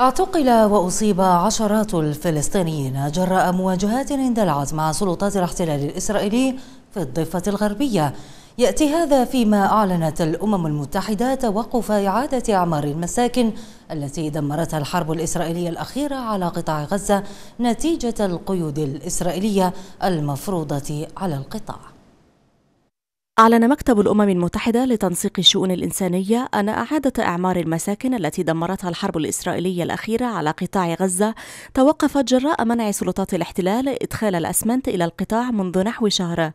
اعتقل وأصيب عشرات الفلسطينيين جراء مواجهات اندلعت مع سلطات الاحتلال الإسرائيلي في الضفة الغربية يأتي هذا فيما أعلنت الأمم المتحدة توقف إعادة إعمار المساكن التي دمرتها الحرب الإسرائيلية الأخيرة على قطاع غزة نتيجة القيود الإسرائيلية المفروضة على القطاع أعلن مكتب الأمم المتحدة لتنسيق الشؤون الإنسانية أن إعادة إعمار المساكن التي دمرتها الحرب الإسرائيلية الأخيرة على قطاع غزة توقفت جراء منع سلطات الاحتلال إدخال الأسمنت إلى القطاع منذ نحو شهر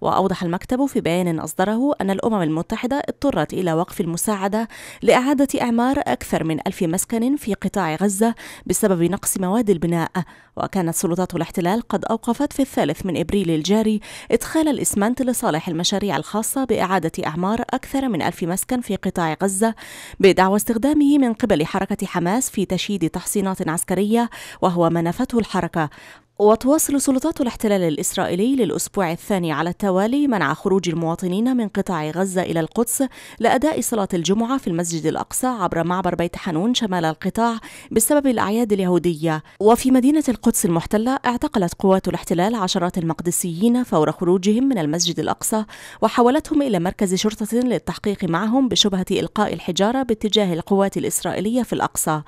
وأوضح المكتب في بيان أصدره أن الأمم المتحدة اضطرت إلى وقف المساعدة لإعادة إعمار أكثر من ألف مسكن في قطاع غزة بسبب نقص مواد البناء وكانت سلطات الاحتلال قد أوقفت في الثالث من إبريل الجاري إدخال الإسمنت لصالح المشاريع الخاصة بإعادة إعمار أكثر من ألف مسكن في قطاع غزة بدعوى استخدامه من قبل حركة حماس في تشييد تحصينات عسكرية وهو ما نفته الحركة وتواصل سلطات الاحتلال الإسرائيلي للأسبوع الثاني على التوالي منع خروج المواطنين من قطاع غزة إلى القدس لأداء صلاة الجمعة في المسجد الأقصى عبر معبر بيت حنون شمال القطاع بسبب الأعياد اليهودية وفي مدينة القدس المحتلة اعتقلت قوات الاحتلال عشرات المقدسيين فور خروجهم من المسجد الأقصى وحولتهم إلى مركز شرطة للتحقيق معهم بشبهة إلقاء الحجارة باتجاه القوات الإسرائيلية في الأقصى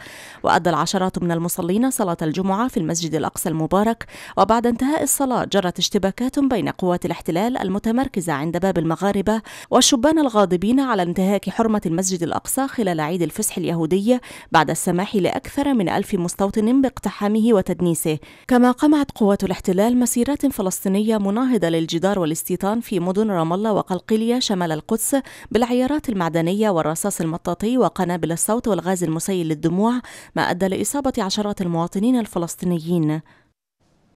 وأدى العشرات من المصلين صلاة الجمعة في المسجد الأقصى المبارك الاشتباك وبعد انتهاء الصلاة جرت اشتباكات بين قوات الاحتلال المتمركزة عند باب المغاربة والشبان الغاضبين على انتهاك حرمة المسجد الأقصى خلال عيد الفصح اليهودي بعد السماح لأكثر من ألف مستوطن باقتحامه وتدنيسه كما قمعت قوات الاحتلال مسيرات فلسطينية مناهضة للجدار والاستيطان في مدن رام الله وقلقيلية شمال القدس بالعيارات المعدنية والرصاص المطاطي وقنابل الصوت والغاز المسيل للدموع ما أدى لإصابة عشرات المواطنين الفلسطينيين